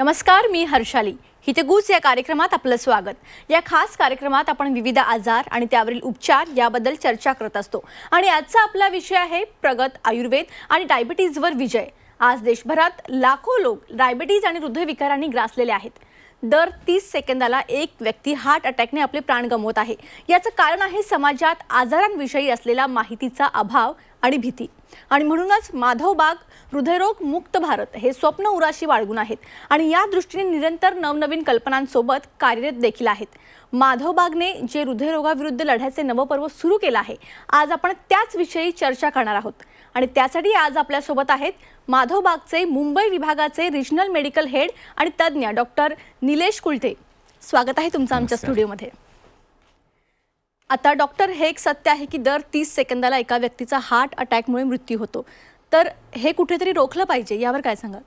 नमस्कार मी हर्षाली हितगूज या कार्यक्रमात आपलं स्वागत या खास कार्यक्रमात आपण विविध आजार आणि त्यावरील उपचार याबद्दल चर्चा करत असतो आणि आजचा आपला विषय आहे प्रगत आयुर्वेद आणि डायबिटीजवर विजय आज देशभरात लाखो लोक डायबिटीज आणि हृदयविकारांनी ग्रासलेले आहेत दर तीस सेकंदाला एक व्यक्ती हार्ट अटॅकने आपले प्राण गमवत आहे याचं कारण आहे समाजात आजारांविषयी असलेला माहितीचा अभाव आणि भीती आणि म्हणूनच माधव बाग हृदयरोग मुक्त भारत हे स्वप्न उराशी वाळगून आहेत आणि या दृष्टीने निरंतर नवनवीन कल्पनांसोबत कार्यरत देखील आहेत माधव बागने जे हृदयरोगाविरुद्ध लढ्याचे नवपर्व सुरू केलं आहे आज आपण त्याच विषयी चर्चा करणार आहोत आणि त्यासाठी आज आपल्यासोबत आहेत माधव बागचे मुंबई विभागाचे रिजनल मेडिकल हेड आणि तज्ज्ञ डॉक्टर निलेश कुलते स्वागत आहे तुमचं आमच्या स्टुडिओमध्ये आता डॉक्टर हे एक सत्य आहे की दर तीस सेकंदाला एका व्यक्तीचा हार्ट अटॅकमुळे मृत्यू होतो तर हे कुठेतरी रोखलं पाहिजे यावर काय सांगा?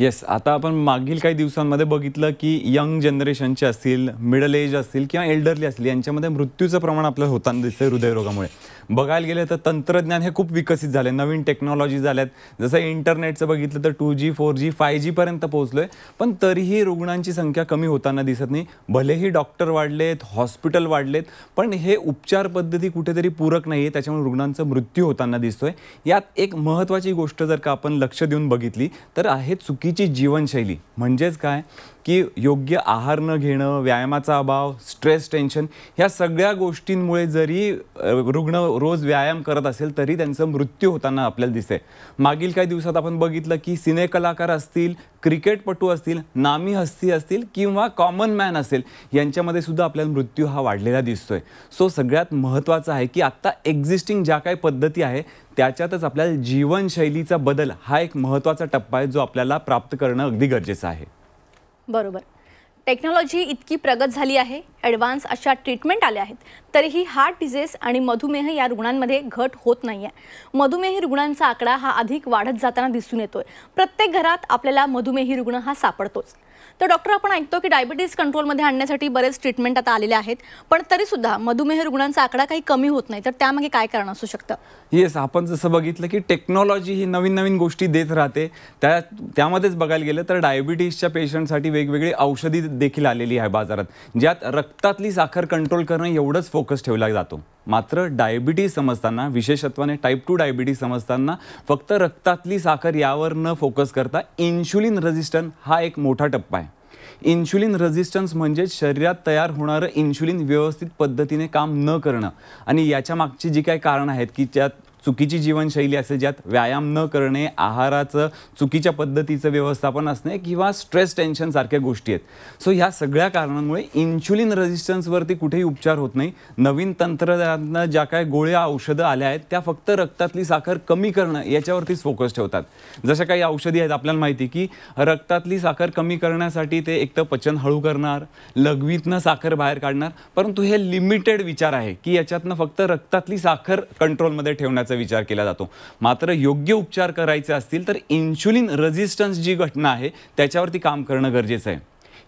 येस आता आपण मागील काही दिवसांमध्ये बघितलं की यंग जनरेशनचे असतील मिडल एज असतील किंवा एल्डरली असतील यांच्यामध्ये मृत्यूचं प्रमाण आपल्याला होताना दिसतं हृदयरोगामुळे बघायला गेलं तर तंत्रज्ञान हे खूप विकसित झाले नवीन टेक्नॉलॉजी झाल्यात जसं इंटरनेटचं बघितलं तर two G four G five जीपर्यंत पोहोचलो आहे पण तरीही रुग्णांची संख्या कमी होताना दिसत नाही भलेही डॉक्टर वाढलेत हॉस्पिटल वाढलेत पण हे उपचार पद्धती कुठेतरी पूरक नाही आहे त्याच्यामुळे रुग्णांचा मृत्यू होताना दिसतोय यात एक महत्त्वाची गोष्ट जर का आपण लक्ष देऊन बघितली तर आहे चुकी चुकीची जीवनशैली म्हणजेच काय की योग्य आहार न घेणं व्यायामाचा अभाव स्ट्रेस टेन्शन ह्या सगळ्या गोष्टींमुळे जरी रुग्ण रोज व्यायाम करत असेल तरी त्यांचं मृत्यू होताना आपल्याला दिसते मागील काही दिवसात आपण बघितलं की सिने कलाकार असतील क्रिकेटपटू असतील नामी हस्ती असतील किंवा कॉमन मॅन असेल यांच्यामध्ये सुद्धा आपल्याला मृत्यू हा वाढलेला दिसतोय सो सगळ्यात महत्त्वाचं आहे की आत्ता एक्झिस्टिंग ज्या काही पद्धती आहे त्याच्यातच आपल्याला जीवनशैलीचा बदल हा एक महत्त्वाचा टप्पा आहे जो आपल्याला प्राप्त करणं अगदी गरजेचं आहे बरोबर टेक्नॉलॉजी इतकी प्रगत झाली आहे ॲडव्हान्स अशा ट्रीटमेंट आल्या आहेत तरीही हार्ट डिझेस आणि मधुमेह या रुग्णांमध्ये घट होत नाही आहे मधुमेही रुग्णांचा आकडा हा अधिक वाढत जाताना दिसून येतोय प्रत्येक घरात आपल्याला मधुमेही रुग्ण हा सापडतोच तर डॉक्टर आपण ऐकतो की डायबिटीज कंट्रोलमध्ये आणण्यासाठी बरेच ट्रीटमेंट आता आलेले आहेत पण तरीसुद्धा मधुमेह रुग्णांचा आकडा काही कमी होत नाही तर त्यामागे काय कारण असू शकतं येस आपण जसं बघितलं की टेक्नॉलॉजी ही नवीन नवीन गोष्टी देत राहते त्या त्यामध्येच बघायला गेलं तर डायबिटीजच्या पेशंटसाठी वेगवेगळी औषधी देखील आलेली आहे बाजारात ज्यात रक्तातली साखर कंट्रोल करणं एवढंच फोकस ठेवला जातो मात्र डायबिटीज समजताना विशेषत्वाने टाईप टू डायबिटीज समजताना फक्त रक्तातली साखर यावर न फोकस करता इन्शुलिन रेझिस्टन हा एक मोठा टप्पा आहे इन्शुलिन रेझिस्टन्स म्हणजे शरीरात तयार होणारं इन्शुलिन व्यवस्थित पद्धतीने काम न करणं आणि याच्या मागची जी काही कारणं आहेत की त्यात चुकीची जीवनशैली असते ज्यात व्यायाम न करणे आहाराचं चुकीच्या पद्धतीचं व्यवस्थापन असणे किंवा स्ट्रेस टेन्शन सारख्या गोष्टी आहेत सो ह्या सगळ्या कारणांमुळे इन्शुलिन रेझिस्टन्सवरती कुठेही उपचार होत नाही नवीन तंत्रज्ञानं ज्या काय गोळ्या औषधं आल्या आहेत त्या फक्त रक्तातली साखर कमी करणं याच्यावरतीच फोकस ठेवतात जशा काही औषधी आहेत आपल्याला माहिती की रक्तातली साखर कमी करण्यासाठी ते एकतर पचन हळू करणार लघवीतनं साखर बाहेर काढणार परंतु हे लिमिटेड विचार आहे की याच्यातनं फक्त रक्तातली साखर कंट्रोलमध्ये ठेवण्याचं विचार केला जातो मात्र योग्य उपचार करायचे असतील तर इन्शुलिन रेझिस्टन्स जी घटना आहे त्याच्यावरती काम करणं गरजेचं आहे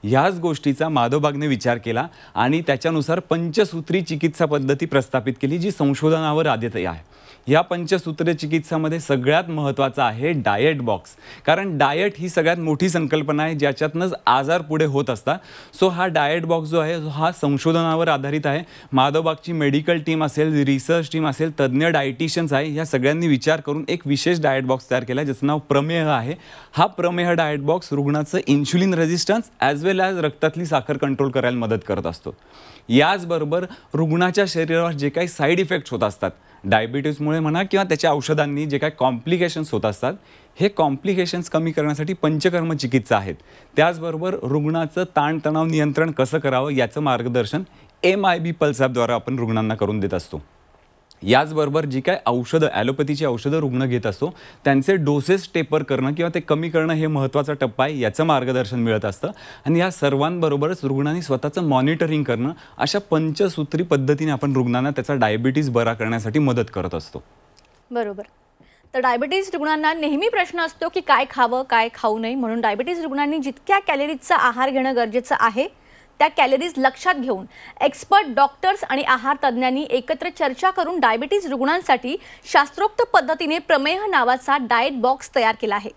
ह्याच गोष्टीचा माधवबागने विचार केला आणि त्याच्यानुसार पंचसूत्री चिकित्सा पद्धती प्रस्थापित केली जी संशोधनावर आधीत आहे या पंचसूत्र चिकित्सामध्ये सगळ्यात महत्त्वाचा आहे डाएट बॉक्स कारण डायट ही सगळ्यात मोठी संकल्पना आहे ज्याच्यातनंच आजार पुढे होत असतात सो हा डायट बॉक्स जो आहे हा संशोधनावर आधारित आहे माधवबागची मेडिकल टीम असेल रिसर्च टीम असेल तज्ज्ञ डायटिशियन्स आहे ह्या सगळ्यांनी विचार करून एक विशेष डायट बॉक्स तयार केला ज्याचं नाव प्रमेह आहे हा प्रमेह डायट बॉक्स रुग्णाचं इन्शुलिन रेजिस्टन्स ॲज वेल रक्तातली साखर कंट्रोल करायला मदत करत असतो याचबरोबर रुग्णाच्या शरीरावर जे काही साईड इफेक्ट्स होत असतात डायबिटीजमुळे म्हणा किंवा त्याच्या औषधांनी जे काही कॉम्प्लिकेशन्स होत असतात हे कॉम्प्लिकेशन्स कमी करण्यासाठी पंचकर्म चिकित्सा आहेत त्याचबरोबर रुग्णाचं ताणतणाव नियंत्रण कसं करावं याचं मार्गदर्शन एम आय बी पल्स आपण रुग्णांना करून देत असतो याचबरोबर जी काय औषधं ॲलोपॅथीची औषधं रुग्ण घेत असतो त्यांचे डोसेस टेपर करणं किंवा ते कमी करणं हे महत्त्वाचा टप्पा आहे याचं मार्गदर्शन मिळत असतं आणि या सर्वांबरोबरच रुग्णांनी स्वतःचं मॉनिटरिंग करणं अशा पंचसूत्री पद्धतीने आपण रुग्णांना त्याचा डायबिटीज बरा करण्यासाठी मदत करत असतो बरोबर तर डायबिटीज रुग्णांना नेहमी प्रश्न असतो की काय खावं काय खाऊ नये म्हणून डायबिटीज रुग्णांनी जितक्या कॅलरीजचा आहार घेणं गरजेचं आहे त्या कॅलरीज लक्षात घेऊन एक्सपर्ट डॉक्टर्स आणि आहार तज्ज्ञांनी एकत्र चर्चा करून डायबिटीज रुग्णांसाठी शास्त्रोक्त पद्धतीने प्रमेह नावाचा डाएट बॉक्स तयार केला आहे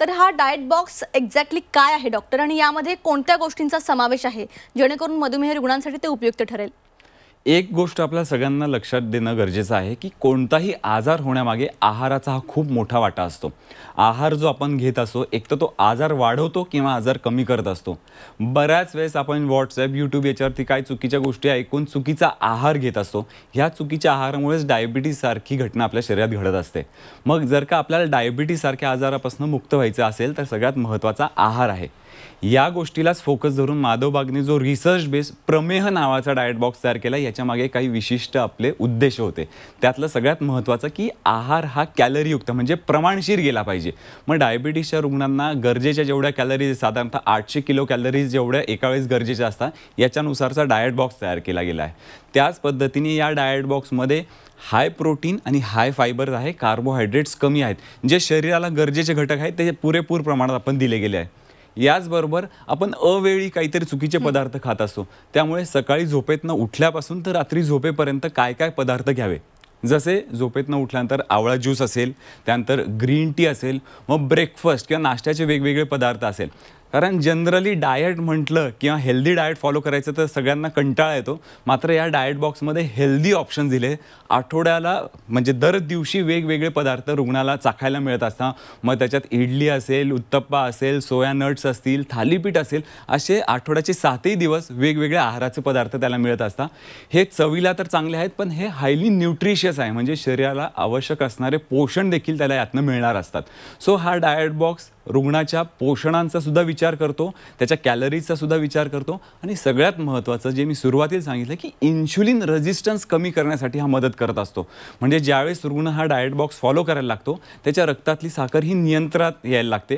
तर हा डाएट बॉक्स एक्झॅक्टली काय आहे डॉक्टर आणि यामध्ये कोणत्या गोष्टींचा समावेश आहे जेणेकरून मधुमेह रुग्णांसाठी ते उपयुक्त ठरेल एक गोष्ट आपल्या सगळ्यांना लक्षात देणं गरजेचं आहे की कोणताही आजार होण्यामागे आहाराचा हा खूप मोठा वाटा असतो आहार जो आपण घेत असतो एक तर तो आजार वाढवतो किंवा आजार कमी करत असतो बऱ्याच वेळेस आपण व्हॉट्सॲप यूट्यूब याच्यावरती काय चुकीच्या गोष्टी ऐकून चुकीचा आहार घेत असतो ह्या चुकीच्या आहारामुळेच डायबिटीजसारखी घटना आपल्या शरीरात घडत असते मग जर का आपल्याला डायबिटीजसारख्या आजारापासून मुक्त व्हायचं असेल तर सगळ्यात महत्त्वाचा आहार आहे या गोष्टीलाच फोकस धरून माधव बागने जो रिसर्च बेस प्रमेह नावाचा डायट बॉक्स तयार केला याच्यामागे काही विशिष्ट आपले उद्देश होते त्यातलं सगळ्यात महत्त्वाचं की आहार हा कॅलरीयुक्त म्हणजे प्रमाणशीर गेला पाहिजे मग डायबिटीसच्या रुग्णांना गरजेच्या जेवढ्या कॅलरीज साधारणतः आठशे किलो कॅलरीज जेवढ्या एका वेळेस गरजेच्या असतात याच्यानुसारचा डायट बॉक्स तयार केला गेला आहे त्याच पद्धतीने या डायट बॉक्समध्ये हाय प्रोटीन आणि हाय फायबर आहे कार्बोहायड्रेट्स कमी आहेत जे शरीराला गरजेचे घटक आहेत ते पुरेपूर प्रमाणात आपण दिले गेले आहे याचबरोबर आपण अवेळी काहीतरी चुकीचे पदार्थ खात असतो त्यामुळे सकाळी झोपेतनं उठल्यापासून तर रात्री झोपेपर्यंत काय काय पदार्थ घ्यावे जसे झोपेतनं उठल्यानंतर आवळा ज्यूस असेल त्यानंतर ग्रीन टी असेल मग ब्रेकफास्ट किंवा नाश्त्याचे वेगवेगळे पदार्थ असेल कारण जनरली डाएट म्हटलं किंवा हेल्दी डाएट फॉलो करायचं तर सगळ्यांना कंटाळा येतो मात्र या डाएट बॉक्समध्ये हेल्दी ऑप्शन दिले आठवड्याला म्हणजे दर दिवशी वेगवेगळे पदार्थ रुग्णाला चाखायला मिळत असतात मग त्याच्यात इडली असेल उत्तप्पा असेल सोया नट्स असतील थालीपीठ असेल असे आठवड्याचे सातही दिवस वेगवेगळ्या आहाराचे पदार्थ त्याला मिळत असतात हे चवीला तर चांगले आहेत पण हे हायली न्यूट्रिशियस आहे म्हणजे शरीराला आवश्यक असणारे पोषण देखील त्याला यातनं मिळणार असतात सो हा डायट बॉक्स रुग्णाच्या पोषणांचा सुद्धा विचार करतो त्याच्या कॅलरीजचा सुद्धा विचार करतो आणि सगळ्यात महत्त्वाचं जे मी सुरुवातीला सांगितलं की इन्शुलिन रेझिस्टन्स कमी करण्यासाठी हा मदत करत असतो म्हणजे ज्यावेळेस रुग्ण हा डायट बॉक्स फॉलो करायला लागतो त्याच्या रक्तातली साखर ही नियंत्रणात यायला लागते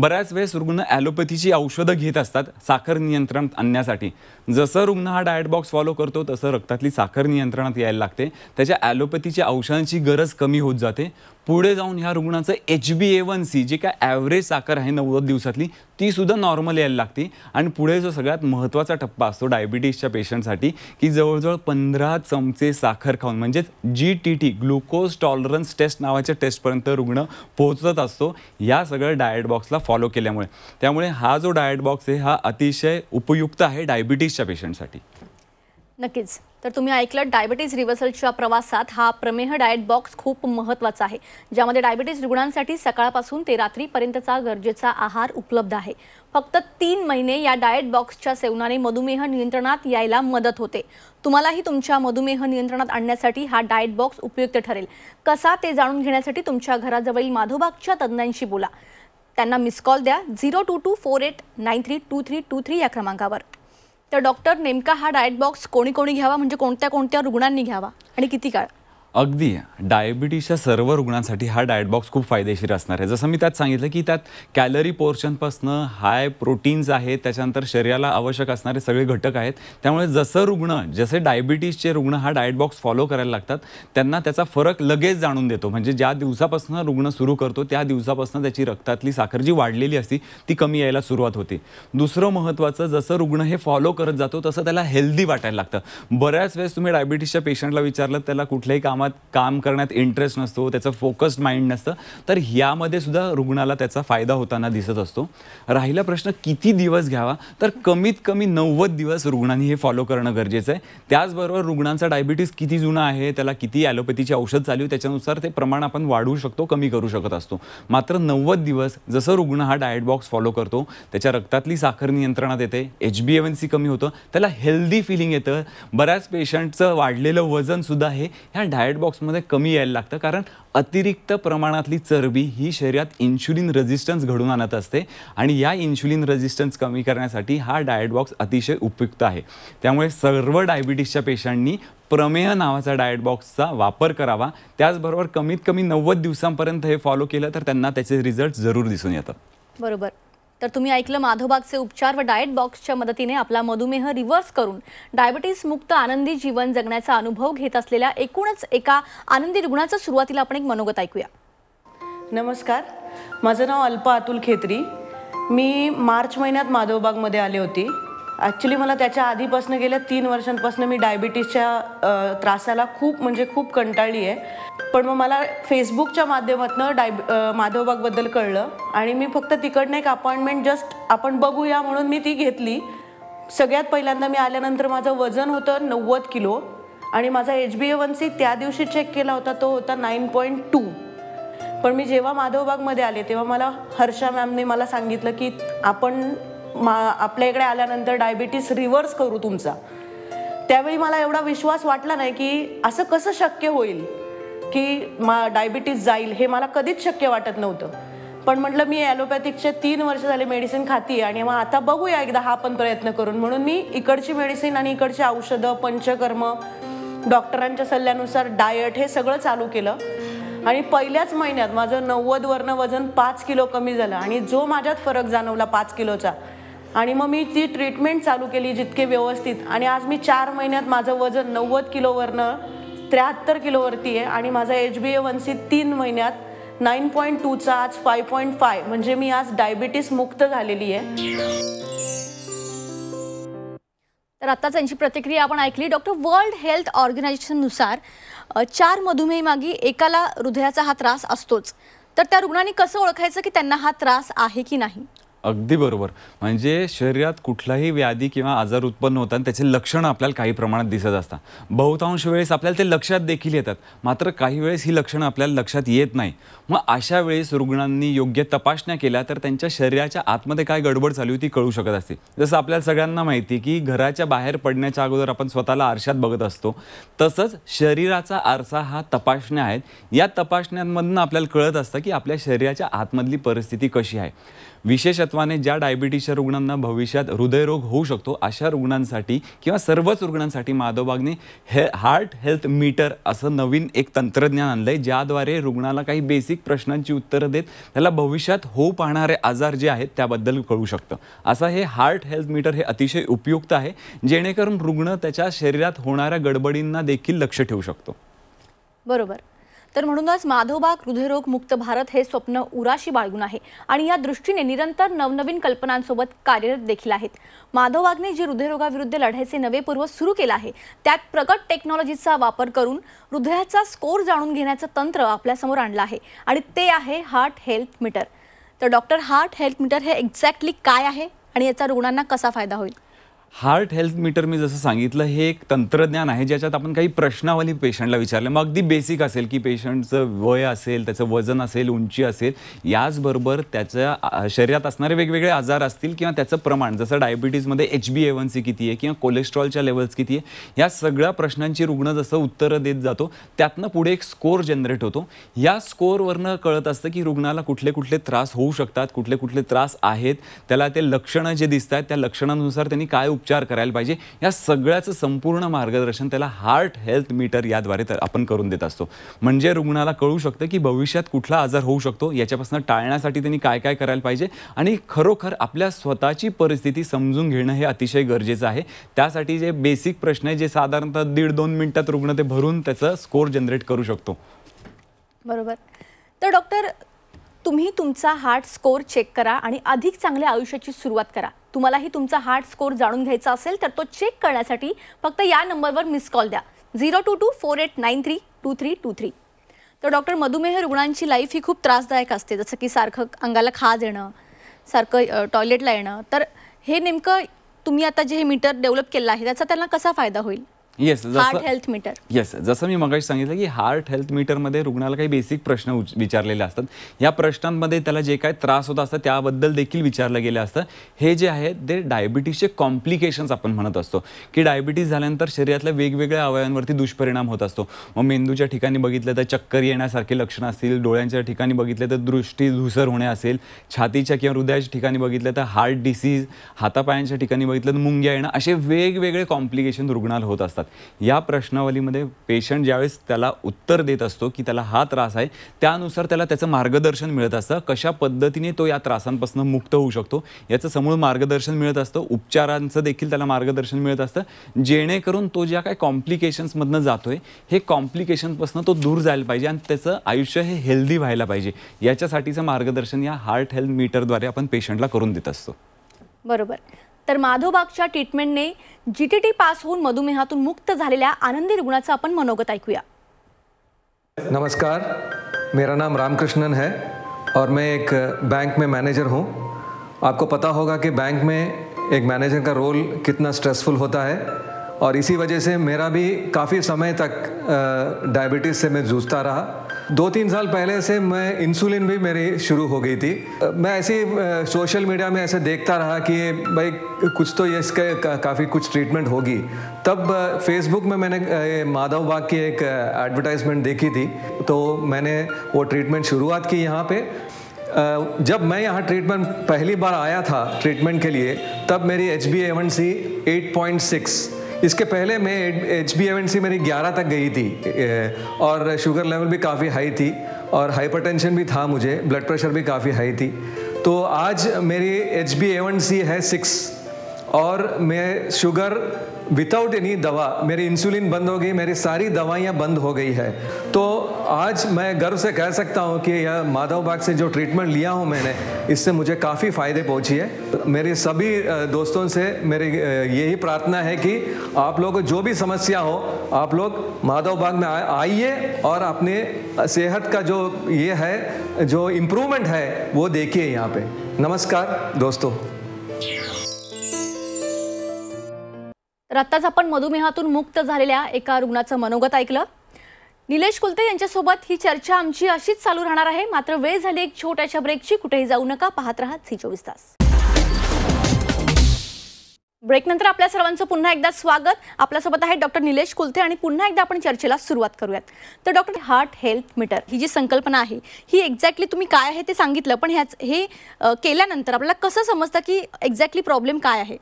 बऱ्याच वेळेस रुग्ण ॲलोपॅथीची औषधं घेत असतात साखर नियंत्रणात आणण्यासाठी जसं रुग्ण हा डायट बॉक्स फॉलो करतो तसं रक्तातली साखर नियंत्रणात यायला लागते त्याच्या ॲलोपॅथीच्या औषधांची गरज कमी होत जाते पुढे जाऊन ह्या रुग्णाचं H B A one C जी काय ॲव्हरेज साखर आहे नव्वद दिवसातली तीसुद्धा नॉर्मल यायला लागते आणि पुढे जो सगळ्यात महत्त्वाचा टप्पा असतो डायबिटीसच्या पेशंटसाठी की जवळजवळ पंधरा चमचे साखर खाऊन म्हणजेच G T T glucose tolerance test नावाच्या टेस्टपर्यंत रुग्ण पोहोचत असतो या सगळ्या डायट बॉक्सला फॉलो केल्यामुळे त्यामुळे हा जो डायट बॉक्स आहे हा अतिशय उपयुक्त आहे डायबिटीसच्या पेशंटसाठी नक्कीच तर तुम्ही ऐकलं डायबिटीज रिव्हर्सलच्या प्रवासात हा प्रमेह डाएट बॉक्स खूप महत्त्वाचा आहे ज्यामध्ये डायबिटीज रुग्णांसाठी सकाळपासून ते रात्रीपर्यंतचा गरजेचा आहार उपलब्ध आहे फक्त तीन महिने या डाएट बॉक्सच्या सेवनाने मधुमेह नियंत्रणात यायला मदत होते तुम्हालाही तुमच्या मधुमेह नियंत्रणात आणण्यासाठी हा डाएट बॉक्स उपयुक्त ठरेल कसा ते जाणून घेण्यासाठी तुमच्या घराजवळील माधोबागच्या तज्ज्ञांशी बोला त्यांना मिस कॉल द्या zero two two four eight nine three two three two three या क्रमांकावर तर डॉक्टर नेमका हा डायट बॉक्स कोणी कोणी घ्यावा म्हणजे कोणत्या कोणत्या रुग्णांनी घ्यावा आणि किती काळ अगदी डायबिटीसच्या सर्व रुग्णांसाठी हा डायट बॉक्स खूप फायदेशीर असणार आहे जसं मी त्यात सांगितलं की त्यात कॅलरी पोर्शनपासनं हाय प्रोटीन्स आहेत त्याच्यानंतर शरीराला आवश्यक असणारे सगळे घटक आहेत त्यामुळे जसं रुग्ण जसे डायबिटीसचे रुग्ण हा डायट बॉक्स फॉलो करायला लागतात त्यांना त्याचा फरक लगेच जाणून देतो म्हणजे ज्या दिवसापासून रुग्ण सुरू करतो त्या दिवसापासून त्याची रक्तातली साखर जी वाढलेली असती ती कमी यायला सुरुवात होते दुसरं महत्त्वाचं जसं रुग्ण हे फॉलो करत जातो तसं त्याला हेल्दी वाटायला लागतं बऱ्याच वेळेस तुम्ही डायबिटीसच्या पेशंटला विचारलं त्याला कुठल्याही कामात कामात काम करण्यात इंटरेस्ट नसतो त्याचं फोकस्ड माइंड नसतं तर ह्यामध्ये सुद्धा रुग्णाला त्याचा फायदा होताना दिसत असतो राहिला प्रश्न किती दिवस घ्यावा तर कमीत कमी नव्वद दिवस रुग्णांनी हे फॉलो करणं गरजेचं आहे त्याचबरोबर रुग्णांचा डायबिटीस किती जुना आहे त्याला किती ॲलोपॅथीची औषध चालू त्याच्यानुसार ते प्रमाण आपण वाढवू शकतो कमी करू शकत असतो मात्र नव्वद दिवस जसं रुग्ण हा डायट बॉक्स फॉलो करतो त्याच्या रक्तातली साखर नियंत्रणात येते एच कमी होतं त्याला हेल्दी फिलिंग येतं बऱ्याच पेशंटचं वाढलेलं वजनसुद्धा हे ह्या डाएट बॉक्समध्ये कमी यायला लागतं कारण अतिरिक्त प्रमाणातली चरबी ही शरीरात इन्शुलिन रेझिस्टन्स घडून आणत असते आणि या इन्शुलिन रेझिस्टन्स कमी करण्यासाठी हा डाएट बॉक्स अतिशय उपयुक्त आहे त्यामुळे सर्व डायबिटीसच्या पेशंटनी प्रमेय नावाचा डाएट बॉक्सचा वापर करावा त्याचबरोबर कमीत कमी नव्वद दिवसांपर्यंत हे फॉलो केलं तर त्यांना त्याचे रिझल्ट जरूर दिसून येतात बरोबर तर तुम्ही ऐकलं माधोबागचे उपचार व डाएट बॉक्सच्या मदतीने आपला मधुमेह रिव्हर्स करून डायबिटीस मुक्त आनंदी जीवन जगण्याचा अनुभव घेत असलेल्या एकूणच एका आनंदी रुग्णाचं सुरुवातीला आपण एक मनोगत ऐकूया नमस्कार माझं नाव अल्पा अतुल खेत्री मी मार्च महिन्यात माधवबागमध्ये आले होते ॲक्च्युली मला त्याच्या आधीपासून गेल्या तीन वर्षांपासून मी डायबिटीसच्या त्रासाला खूप म्हणजे खूप कंटाळली आहे पण मग मला फेसबुकच्या माध्यमातून डायब माधवबागबद्दल कळलं आणि मी फक्त तिकडनं एक अपॉइंटमेंट जस्ट आपण बघूया म्हणून मी ती घेतली सगळ्यात पहिल्यांदा मी आल्यानंतर माझं वजन होतं नव्वद किलो आणि माझा H B A one C त्या दिवशी चेक केला होता तो होता नाईन पॉईंट टू पण मी जेव्हा माधवबागमध्ये आले तेव्हा मला हर्षा मॅमने मला सांगितलं की आपण मा आपल्या इकडे आल्यानंतर डायबिटीस रिव्हर्स करू तुमचा त्यावेळी मला एवढा विश्वास वाटला नाही की असं कसं शक्य होईल की मा डायबिटीज जाईल हे मला कधीच शक्य वाटत नव्हतं पण म्हटलं मी ॲलोपॅथिकचे तीन वर्ष झाले मेडिसिन खाती आणि मग आता बघूया एकदा हा पण प्रयत्न करून म्हणून मी इकडची मेडिसिन आणि इकडची औषधं पंचकर्म डॉक्टरांच्या सल्ल्यानुसार डायट हे सगळं चालू केलं आणि पहिल्याच महिन्यात माझं नव्वदवरनं वजन पाच किलो कमी झालं आणि जो माझ्यात फरक जाणवला पाच किलोचा आणि मग मी ती ट्रीटमेंट चालू केली जितके व्यवस्थित आणि आज मी चार महिन्यात माझं वजन नव्वद किलोवरनं त्र्याहत्तर किलोवरती आहे आणि माझा H B A one C तीन महिन्यात नाईन पॉईंट टूचा आज फाय पॉईंट फाय म्हणजे मी आज डायबिटीस मुक्त झालेली आहे तर आता त्यांची प्रतिक्रिया आपण ऐकली डॉक्टर वर्ल्ड हेल्थ ऑर्गनायझेशननुसार चार मागे एकाला हृदयाचा हा त्रास असतोच तर त्या रुग्णांनी कसं ओळखायचं की त्यांना हा त्रास आहे की नाही अगदी बरोबर म्हणजे शरीरात कुठलाही व्याधी किंवा आजार उत्पन्न होतात आणि त्याचे लक्षणं आपल्याला काही प्रमाणात दिसत असतात बहुतांश वेळेस आपल्याला ते लक्षात देखील येतात मात्र काही वेळेस ही लक्षणं आपल्याला लक्षात येत नाही मग अशा वेळेस रुग्णांनी योग्य तपासण्या केल्या तर त्यांच्या शरीराच्या आतमध्ये काय गडबड चालू होती कळू शकत असते जसं आपल्याला सगळ्यांना माहिती की घराच्या बाहेर पडण्याच्या अगोदर आपण स्वतःला आरशात बघत असतो तसंच शरीराचा आरसा हा तपासण्या आहेत या तपासण्यांमधनं आपल्याला कळत असतं की आपल्या शरीराच्या आतमधली परिस्थिती कशी आहे विशेषत्वाने ज्या डायबिटीजच्या रुग्णांना भविष्यात हृदयरोग होऊ शकतो अशा रुग्णांसाठी किंवा सर्वच रुग्णांसाठी माधवबागने हे हार्ट हेल्थ मीटर असं नवीन एक तंत्रज्ञान आणलं आहे ज्याद्वारे रुग्णाला काही बेसिक प्रश्नांची उत्तरं देत त्याला भविष्यात होऊ पाहणारे आजार जे आहेत त्याबद्दल कळू शकतं असं हे हार्ट हेल्थ मीटर हे अतिशय उपयुक्त आहे जेणेकरून रुग्ण त्याच्या शरीरात होणाऱ्या गडबडींना देखील लक्ष ठेवू शकतो बरोबर तर म्हणूनच माधवबाग हृदयरोग मुक्त भारत हे स्वप्न उराशी बाळगून आहे आणि या दृष्टीने निरंतर नवनवीन कल्पनांसोबत कार्यरत देखील आहेत माधवबागने जे हृदयरोगाविरुद्ध लढायचे नवे पूर्व सुरू केलं आहे त्यात प्रगत टेक्नॉलॉजीचा वापर करून हृदयाचा स्कोर जाणून घेण्याचं तंत्र आपल्यासमोर आणलं आहे आणि ते आहे हार्ट हेल्थ मीटर तर डॉक्टर हार्ट हेल्थ मीटर हे एक्झॅक्टली काय आहे आणि याचा रुग्णांना कसा फायदा होईल हार्ट हेल्थ मीटर मी जसं सांगितलं हे एक तंत्रज्ञान आहे ज्याच्यात आपण काही प्रश्नावाली पेशंटला विचारलं मग अगदी बेसिक असेल की पेशंटचं वय असेल त्याचं वजन असेल उंची असेल याचबरोबर त्याच्या शरीरात असणारे वेगवेगळे आजार असतील किंवा त्याचं प्रमाण जसं डायबिटीजमध्ये एच बी एवन सी किती आहे किंवा कोलेस्ट्रॉलच्या लेवल्स किती आहे या सगळ्या प्रश्नांची रुग्ण जसं उत्तरं देत जातो त्यातनं पुढे एक स्कोअर जनरेट होतो या स्कोअरवरनं कळत असतं की रुग्णाला कुठले कुठले त्रास होऊ शकतात कुठले कुठले त्रास आहेत त्याला ते लक्षणं जे दिसत आहेत त्या लक्षणांनुसार त्यांनी काय उपचार करायला पाहिजे या सगळ्याचं संपूर्ण मार्गदर्शन त्याला हार्ट हेल्थ मीटर याद्वारे तर आपण करून देत असतो म्हणजे रुग्णाला कळू शकतं की भविष्यात कुठला आजार होऊ शकतो याच्यापासून टाळण्यासाठी त्यांनी काय काय करायला पाहिजे आणि खरोखर आपल्या स्वतःची परिस्थिती समजून घेणं हे अतिशय गरजेचं आहे त्यासाठी जे बेसिक प्रश्न आहे जे साधारणतः दीड दोन मिनिटात रुग्ण ते भरून त्याचा स्कोर जनरेट करू शकतो बरोबर तर डॉक्टर तुम्ही तुमचा हार्ट स्कोर चेक करा आणि अधिक चांगल्या आयुष्याची सुरुवात करा तुम्हालाही तुमचा हार्ट स्कोर जाणून घ्यायचा असेल तर तो चेक करण्यासाठी फक्त या नंबरवर मिस कॉल द्या zero two two four eight nine three two three two three तर डॉक्टर मधुमेह रुग्णांची लाईफ ही खूप त्रासदायक असते जसं की सारखं अंगाला खाज येणं सारखं टॉयलेटला येणं तर हे नेमकं तुम्ही आता जे हे मीटर डेव्हलप केलं आहे त्याचा त्यांना कसा फायदा होईल yes heart health meter yes जसं मी मगाशी सांगितलं की हार्ट हेल्थ मीटरमध्ये रुग्णाला काही बेसिक प्रश्न विचारलेले असतात या प्रश्नांमध्ये त्याला जे काय त्रास होत असतात त्याबद्दल देखील विचारलं गेलं असतं हे जे आहे ते डायबिटीजचे कॉम्प्लिकेशन्स आपण म्हणत असतो की डायबिटीज झाल्यानंतर शरीरातल्या वेगवेगळ्या अवयवांवरती दुष्परिणाम होत असतो मग मेंदूच्या ठिकाणी बघितलं तर चक्कर येण्यासारखे लक्षणं असतील डोळ्यांच्या ठिकाणी बघितलं तर दृष्टी धुसर होणे असेल छातीच्या किंवा हृदयाच्या ठिकाणी बघितलं तर हार्ट डिसीज हातापायांच्या ठिकाणी बघितलं तर मुंग्या येणं असे वेगवेगळे कॉम्प्लिकेशन रुग्णाला होत असतात या प्रश्नावलीमध्ये पेशंट ज्यावेळेस त्याला उत्तर देत असतो की त्याला हा त्रास आहे त्यानुसार त्याला त्याचं मार्गदर्शन मिळत असतं कशा पद्धतीने तो या त्रासांपासून मुक्त होऊ शकतो याचं समूळ मार्गदर्शन मिळत असतं उपचारांचं देखील त्याला मार्गदर्शन मिळत असतं जेणेकरून तो ज्या काही कॉम्प्लिकेशन्समधनं जातो जातोय हे कॉम्प्लिकेशनपासून तो दूर जायला पाहिजे आणि त्याचं आयुष्य हे हेल्दी व्हायला पाहिजे याच्यासाठीचं मार्गदर्शन या हार्ट हेल्थ मीटरद्वारे आपण पेशंटला करून देत असतो बरोबर तर माधव बागच्या ट्रीटमेंटने जी टी टी पास होऊन मधुमेहातून मुक्त झालेल्या आनंदी रुग्णाचं आपण मनोगत ऐकूया नमस्कार मेरा नाम रामकृष्णन है और मैं एक बैंक में मैनेजर हूँ आपको पता होगा कि बैंक में एक मैनेजर का रोल कितना स्ट्रेसफुल होता है और इसी वजह से मेरा भी काफ़ी समय तक डायबिटीज़ से मैं जूझता रहा दो तीन साल पहले से मैं इंसुलिन भी मेरी शुरू हो गई थी मैं ऐसे सोशल मीडिया में ऐसे देखता रहा कि भाई कुछ तो ये इसके का, काफ़ी कुछ ट्रीटमेंट होगी तब फेसबुक में मैंने माधव बाग की एक एडवर्टाइजमेंट देखी थी तो मैंने वो ट्रीटमेंट शुरुआत की यहाँ पे जब मैं यहाँ ट्रीटमेंट पहली बार आया था ट्रीटमेंट के लिए तब मेरी H B A one C eight point six इसके पहले मैं एच बी एवन सी मेरी ग्यारह तक गई थी और शुगर लेवल भी काफ़ी हाई थी और हाइपरटेंशन भी था मुझे ब्लड प्रेशर भी काफ़ी हाई थी तो आज मेरी एच बी एवन सी है सिक्स और मैं शुगर विदाउट एनी दवा मेरी इंसुलिन बंद हो गई मेरी सारी दवाइयाँ बंद हो गई है तो आज मैं गर्व से कह सकता हूँ कि यह माधव बाग से जो ट्रीटमेंट लिया हूँ मैंने इससे मुझे काफ़ी फ़ायदे पहुँची है मेरे सभी दोस्तों से मेरी यही प्रार्थना है कि आप लोग जो भी समस्या हो आप लोग माधव बाग में आइए और अपने सेहत का जो ये है जो इम्प्रूवमेंट है वो देखिए यहाँ पे नमस्कार दोस्तों तर आत्ताच आपण मधुमेहातून मुक्त झालेल्या एका रुग्णाचं मनोगत ऐकलं निलेश कुलते यांच्यासोबत ही चर्चा आमची अशीच चालू राहणार आहे मात्र वेळ झाली एक छोट्याशा ब्रेकची कुठेही जाऊ नका पाहत राहा झी चोवीस तास ब्रेकनंतर आपल्या सर्वांचं पुन्हा एकदा स्वागत आपल्यासोबत आहे डॉक्टर निलेश कुलते आणि पुन्हा एकदा आपण चर्चेला सुरुवात करूयात तर डॉक्टर हार्ट हेल्थ मीटर ही जी संकल्पना आहे ही एक्झॅक्टली तुम्ही काय आहे ते सांगितलं पण ह्याच हे केल्यानंतर आपल्याला कसं समजतं की एक्झॅक्टली प्रॉब्लेम काय आहे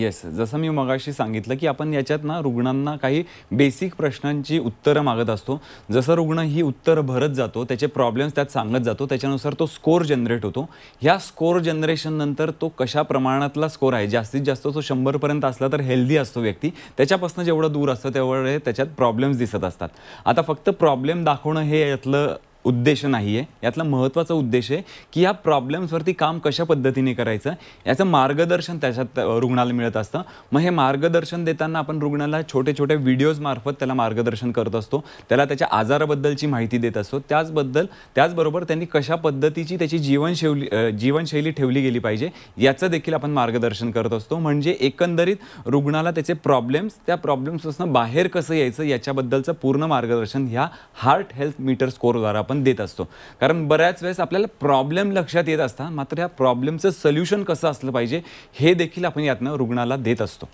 येस जसं मी मगाशी सांगितलं की आपण याच्यात ना रुग्णांना काही बेसिक प्रश्नांची उत्तरं मागत असतो जसं रुग्ण ही उत्तरं भरत जातो त्याचे प्रॉब्लेम्स त्यात सांगत जातो त्याच्यानुसार तो स्कोर जनरेट होतो ह्या स्कोर जनरेशननंतर तो कशा प्रमाणातला स्कोर आहे जास्तीत जास्त तो शंभरपर्यंत असला तर हेल्दी असतो व्यक्ती त्याच्यापासून जेवढं दूर असतं तेवढे त्याच्यात प्रॉब्लेम्स दिसत असतात आता फक्त प्रॉब्लेम दाखवणं हे यातलं उद्देश नाही आहे यातला महत्त्वाचा उद्देश आहे की या प्रॉब्लेम्सवरती काम कशा पद्धतीने करायचं याचं मार्गदर्शन त्याच्यात रुग्णाला मिळत असतं मग हे मार्गदर्शन देताना आपण रुग्णाला छोटे छोटे व्हिडिओजमार्फत त्याला मार्गदर्शन करत असतो त्याला त्याच्या आजाराबद्दलची माहिती देत असतो त्याचबद्दल त्याचबरोबर त्यांनी कशा पद्धतीची त्याची जीवनशैली जीवनशैली ठेवली गेली पाहिजे याचं देखील आपण मार्गदर्शन करत असतो म्हणजे एकंदरीत रुग्णाला त्याचे प्रॉब्लेम्स त्या प्रॉब्लेम्सपासून बाहेर कसं यायचं याच्याबद्दलचं पूर्ण मार्गदर्शन ह्या हार्ट हेल्थ मीटर स्कोरद्वारा आपण आपण देत असतो कारण बऱ्याच वेळेस आपल्याला प्रॉब्लेम लक्षात येत असतात मात्र ह्या प्रॉब्लेमचं सोल्युशन कसं असलं पाहिजे हे देखील आपण यातनं रुग्णाला देत असतो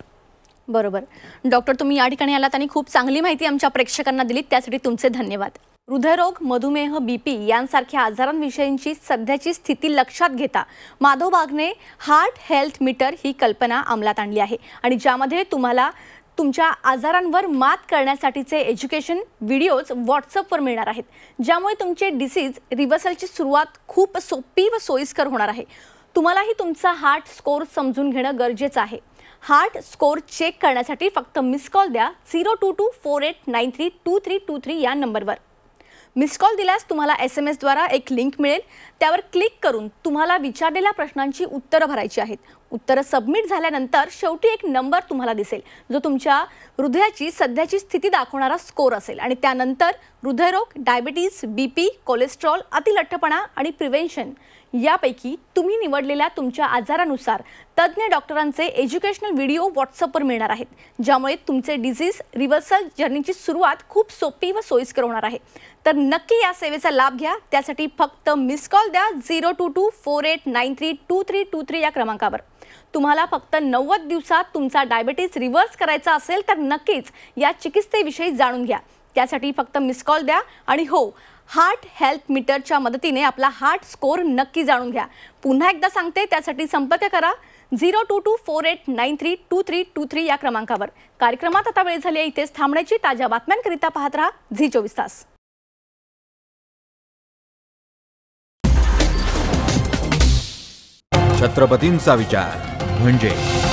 बरोबर डॉक्टर तुम्ही या ठिकाणी आलात आणि खूप चांगली माहिती आमच्या प्रेक्षकांना दिली त्यासाठी तुमचे धन्यवाद हृदयरोग मधुमेह बीपी यांसारख्या आजारांविषयींची सध्याची स्थिती लक्षात घेता माधव बागने हार्ट हेल्थ मीटर ही कल्पना अंमलात आणली आहे आणि ज्यामध्ये तुम्हाला तुमच्या आजारांवर मात करण्यासाठीचे एज्युकेशन व्हिडिओज व्हॉट्सअपवर मिळणार आहेत ज्यामुळे तुमचे डिसीज रिव्हर्सलची सुरुवात खूप सोपी व सोयीस्कर होणार आहे तुम्हालाही तुमचा हार्ट स्कोर समजून घेणं गरजेचं आहे हार्ट स्कोर चेक करण्यासाठी फक्त मिस कॉल द्या zero two two four eight nine three two three two three या नंबरवर मिस कॉल दिल्यास तुम्हाला एस एम एसद्वारा एक लिंक मिळेल त्यावर क्लिक करून तुम्हाला विचारलेल्या प्रश्नांची उत्तरं भरायची आहेत उत्तरं सबमिट झाल्यानंतर शेवटी एक नंबर तुम्हाला दिसेल जो तुमच्या हृदयाची सध्याची स्थिती दाखवणारा स्कोर असेल आणि त्यानंतर हृदयरोग डायबिटीज बी पी कोलेस्ट्रॉल अतिलठ्ठपणा आणि प्रिव्हेन्शन यापैकी तुम्ही निवडलेल्या तुमच्या आजारानुसार तज्ज्ञ डॉक्टरांचे एज्युकेशनल व्हिडिओ व्हॉट्सअपवर मिळणार आहेत ज्यामुळे तुमचे डिझीज रिव्हर्सल जर्नीची सुरुवात खूप सोपी व सोयीस्कर होणार आहे तर नक्की या सेवेचा लाभ घ्या त्यासाठी फक्त मिस कॉल द्या zero two two four eight nine three two three two three या क्रमांकावर तुम्हाला फक्त नव्वद दिवसात तुमचा डायबेटीस रिव्हर्स करायचा असेल तर नक्कीच या चिकित्सेविषयी जाणून घ्या त्यासाठी फक्त मिस कॉल द्या आणि हो हार्ट हेल्थ मीटरच्या मदतीने आपला हार्ट स्कोर नक्की जाणून घ्या पुन्हा एकदा सांगते त्यासाठी संपर्क करा zero two two four eight nine three two three two three या क्रमांकावर कार्यक्रमात आता वेळ झाली आहे इथेच थांबण्याची ताज्या बातम्यांकरिता पाहत राहा झी चोवीस तास छत्रपतींचा विचार म्हणजे